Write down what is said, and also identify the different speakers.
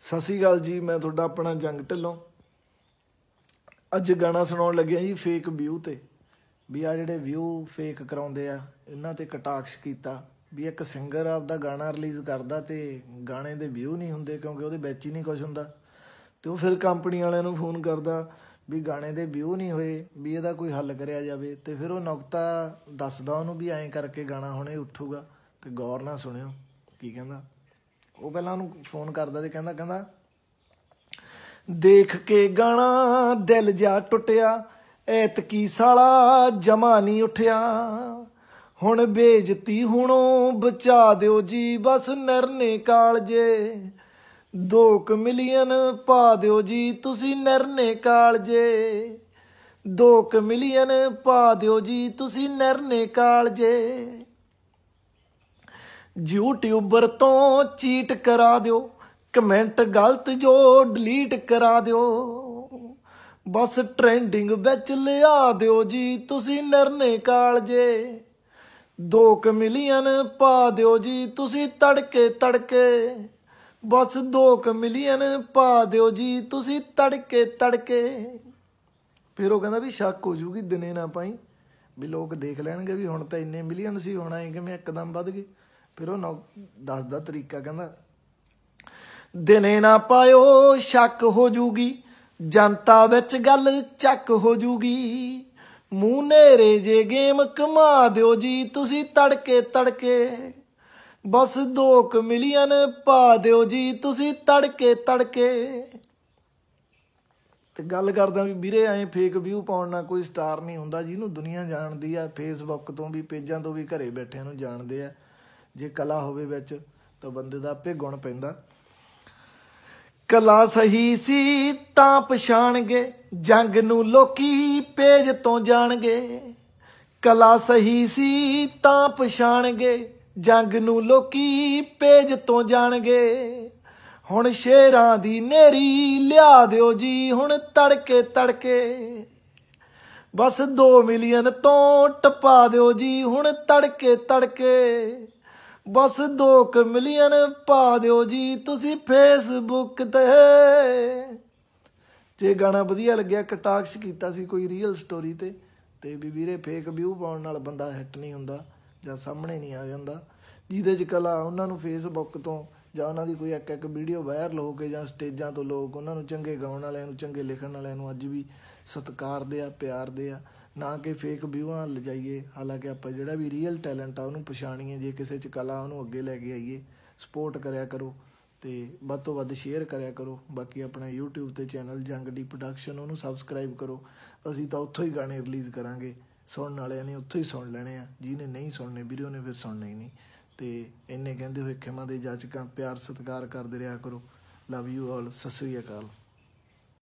Speaker 1: ਸਤਿ ਸ੍ਰੀ ਅਕਾਲ ਜੀ ਮੈਂ ਤੁਹਾਡਾ ਆਪਣਾ ਜੰਗ ਢਿੱਲੋਂ ਅੱਜ ਗਾਣਾ ਸੁਣਾਉਣ ਲੱਗਿਆ ਜੀ ਫੇਕ ਵਿਊ ਤੇ ਵੀ ਆ ਜਿਹੜੇ ਵਿਊ ਫੇਕ ਕਰਾਉਂਦੇ ਆ ਇਹਨਾਂ ਤੇ ਕਟਾਕਸ਼ ਕੀਤਾ ਵੀ ਇੱਕ ਸਿੰਗਰ ਆਪਦਾ ਗਾਣਾ ਰਿਲੀਜ਼ ਕਰਦਾ ਤੇ ਗਾਣੇ ਦੇ ਵਿਊ ਨਹੀਂ ਹੁੰਦੇ ਕਿਉਂਕਿ ਉਹਦੇ ਵਿੱਚ ਹੀ ਨਹੀਂ ਕੁਝ ਹੁੰਦਾ ਤੇ ਉਹ ਫਿਰ ਕੰਪਨੀ ਵਾਲਿਆਂ ਨੂੰ ਫੋਨ ਕਰਦਾ ਵੀ ਗਾਣੇ ਦੇ ਵਿਊ ਨਹੀਂ ਹੋਏ ਵੀ ਇਹਦਾ ਕੋਈ ਹੱਲ ਕਰਿਆ ਜਾਵੇ ਤੇ ਫਿਰ ਉਹ ਨੁਕਤਾ ਦੱਸਦਾ ਉਹਨੂੰ ਵੀ ਐਂ ਕਰਕੇ ਗਾਣਾ ਹੁਣੇ ਉੱਠੂਗਾ ਤੇ ਗੌਰ ਨਾਲ ਸੁਣਿਓ ਕੀ ਕਹਿੰਦਾ ਉਹ ਪਹਿਲਾਂ ਉਹਨੂੰ ਫੋਨ ਕਰਦਾ ਤੇ ਕਹਿੰਦਾ ਕਹਿੰਦਾ ਦੇਖ ਕੇ ਗਾਣਾ ਦਿਲ ਜਾ ਟੁੱਟਿਆ ਐਤ ਕੀ ਸਾਲਾ ਜਮਾ ਨਹੀਂ ਉੱਠਿਆ ਹੁਣ ਬੇਜਤੀ ਹੁਣੋਂ ਬਚਾ ਦਿਓ ਜੀ ਬਸ ਨਰਨੇ ਕਾਲ ਜੇ 2 ਮਿਲੀਅਨ ਪਾ ਦਿਓ ਜੀ ਤੁਸੀਂ ਨਰਨੇ ਕਾਲ ਜੇ 2 ਮਿਲੀਅਨ ਪਾ ਦਿਓ ਜੀ ਤੁਸੀਂ ਨਰਨੇ ਕਾਲ ਜੇ ਯੂਟਿਊਬਰ ਤੋਂ ਚੀਟ ਕਰਾ ਦਿਓ ਕਮੈਂਟ ਗਲਤ ਜੋ ਡਿਲੀਟ ਕਰਾ ਦਿਓ ਬਸ ਟ੍ਰੈਂਡਿੰਗ ਵਿੱਚ ਲਿਆ ਦਿਓ ਜੀ ਤੁਸੀਂ ਨਰਨੇ ਕਾਲ ਜੇ 2 ਮਿਲੀਅਨ ਪਾ ਦਿਓ ਜੀ ਤੁਸੀਂ ਤੜਕੇ ਤੜਕੇ ਬਸ 2 ਮਿਲੀਅਨ ਪਾ ਦਿਓ ਜੀ ਤੁਸੀਂ ਤੜਕੇ ਤੜਕੇ ਫਿਰ ਉਹ ਕਹਿੰਦਾ ਵੀ ਸ਼ੱਕ ਹੋ ਜੂਗੀ ਦਿਨੇ ਨਾ ਪਾਈ ਵੀ ਲੋਕ ਦੇਖ ਲੈਣਗੇ ਵੀ ਹੁਣ ਤਾਂ ਇੰਨੇ ਮਿਲੀਅਨ ਸੀ ਹੋਣਾ ਹੈ ਕਿਵੇਂ ਇੱਕਦਮ ਵੱਧ ਗਏ ਫਿਰ ਉਹ ਨੌ ਦੱਸਦਾ ਤਰੀਕਾ ਕਹਿੰਦਾ ਦਿਨੇ ਨਾ ਪਾਇਓ ਸ਼ੱਕ ਹੋ ਜੂਗੀ ਜਨਤਾ ਵਿੱਚ ਗੱਲ ਚੱਕ ਹੋ ਜੂਗੀ ਮੂੰਹ ਨੇਰੇ ਜੇ ਗੇਮ ਕਮਾ ਦਿਓ ਜੀ ਤੁਸੀਂ ਤੜਕੇ ਤੜਕੇ ਬਸ 2 ਮਿਲੀਅਨ ਪਾ ਦਿਓ ਜੀ ਤੁਸੀਂ ਤੜਕੇ ਤੜਕੇ ਤੇ ਗੱਲ ਕਰਦਾ ਵੀ ਵੀਰੇ ਐ ਫੇਕ ਵਿਊ ਪਾਉਣ ਨਾਲ ਕੋਈ ਸਟਾਰ ਨਹੀਂ ਹੁੰਦਾ ਜਿਹਨੂੰ ਦੁਨੀਆ ਜਾਣਦੀ ਆ ਫੇਸਬੁੱਕ ਤੋਂ ਵੀ ਪੇਜਾਂ ਤੋਂ ਵੀ ਘਰੇ ਬੈਠਿਆਂ ਨੂੰ ਜਾਣਦੇ ਆ ਜੇ ਕਲਾ ਹੋਵੇ ਵਿੱਚ ਤਾਂ ਬੰਦੇ ਦਾ ਆਪੇ ਗੁਣ ਪੈਂਦਾ ਕਲਾ ਸਹੀ ਸੀ ਤਾਂ ਪਛਾਣਗੇ ਜੰਗ ਨੂੰ ਲੋਕੀ ਪੇਜ ਤੋਂ ਜਾਣਗੇ ਕਲਾ ਸਹੀ ਸੀ ਤਾਂ ਪਛਾਣਗੇ ਜੰਗ ਨੂੰ ਲੋਕੀ ਪੇਜ ਤੋਂ ਜਾਣਗੇ ਹੁਣ ਸ਼ੇਰਾਂ ਦੀ ਨੇਰੀ ਲਿਆ ਦਿਓ ਜੀ ਹੁਣ ਤੜਕੇ ਤੜਕੇ ਬਸ 2 ਮਿਲੀਅਨ ਤੋਂ ਟਪਾ ਦਿਓ ਜੀ ਹੁਣ ਤੜਕੇ ਤੜਕੇ ਬਸ 2 ਮਿਲੀਅਨ ਪਾ ਦਿਓ ਜੀ ਤੁਸੀਂ ਫੇਸਬੁੱਕ ਤੇ ਜੇ ਗਾਣਾ ਵਧੀਆ ਲੱਗਿਆ ਕਟਾਕਸ਼ ਕੀਤਾ ਸੀ ਕੋਈ ਰੀਅਲ ਸਟੋਰੀ ਤੇ ਤੇ ਵੀ ਵੀਰੇ ਫੇਕ ਵਿਊ ਪਾਉਣ ਨਾਲ ਬੰਦਾ ਹਿੱਟ ਨਹੀਂ ਹੁੰਦਾ ਜਾਂ ਸਾਹਮਣੇ ਨਹੀਂ ਆ ਜਾਂਦਾ ਜਿਹਦੇ 'ਚ ਕਲਾ ਉਹਨਾਂ ਨੂੰ ਫੇਸਬੁੱਕ ਤੋਂ ਜਾਂ ਉਹਨਾਂ ਦੀ ਕੋਈ ਇੱਕ ਇੱਕ ਵੀਡੀਓ ਵਾਇਰਲ ਹੋ ਕੇ ਜਾਂ ਸਟੇਜਾਂ ਤੋਂ ਲੋਕ ਉਹਨਾਂ ਨੂੰ ਚੰਗੇ ਗਾਉਣ ਵਾਲਿਆਂ ਨੂੰ ਚੰਗੇ ਲਿਖਣ ਵਾਲਿਆਂ ਨੂੰ ਅੱਜ ਵੀ ਸਤਿਕਾਰ ਦੇ ਆ ਪਿਆਰ ਦੇ ਆ ਨਾ ਕਿ ਫੇਕ ਵਿਊਆਂ ਲਜਾਈਏ ਹਾਲਾਂਕਿ ਆਪਾਂ ਜਿਹੜਾ ਵੀ ਰੀਅਲ ਟੈਲੈਂਟ ਆ ਉਹਨੂੰ ਪਛਾਣੀਏ ਜੇ ਕਿਸੇ 'ਚ ਕਲਾ ਉਹਨੂੰ ਅੱਗੇ ਲੈ ਕੇ ਆਈਏ ਸਪੋਰਟ ਕਰਿਆ ਕਰੋ ਤੇ ਵੱਧ ਤੋਂ ਵੱਧ ਸ਼ੇਅਰ ਕਰਿਆ ਕਰੋ ਬਾਕੀ ਆਪਣਾ YouTube ਤੇ ਚੈਨਲ ਜੰਗਡੀ ਪ੍ਰੋਡਕਸ਼ਨ ਉਹਨੂੰ ਸਬਸਕ੍ਰਾਈਬ ਕਰੋ ਅਸੀਂ ਤਾਂ ਉੱਥੋਂ ਹੀ ਗਾਣੇ ਰਿਲੀਜ਼ ਕਰਾਂਗੇ ਸੁਣਨ ਵਾਲਿਆਂ ਨੇ ਉੱਥੋਂ ਹੀ ਸੁਣ ਲੈਣੇ ਆ ਜਿਹਨੇ ਨਹੀਂ ਸੁਣਨੇ ਵੀਰੇ ਉਹਨੇ ਫਿਰ ਸੁਣਨੇ ਹੀ ਨਹੀਂ ਤੇ ਇੰਨੇ ਕਹਿੰਦੇ ਹੋਏ ਖਿਮਾ ਦੇ ਜਾਚਕਾਂ ਪਿਆਰ ਸਤਿਕਾਰ ਕਰਦੇ ਰਿਹਾ ਕਰੋ ਲਵ ਯੂ ਆਲ ਸਸਰੀਆ ਕਾਲ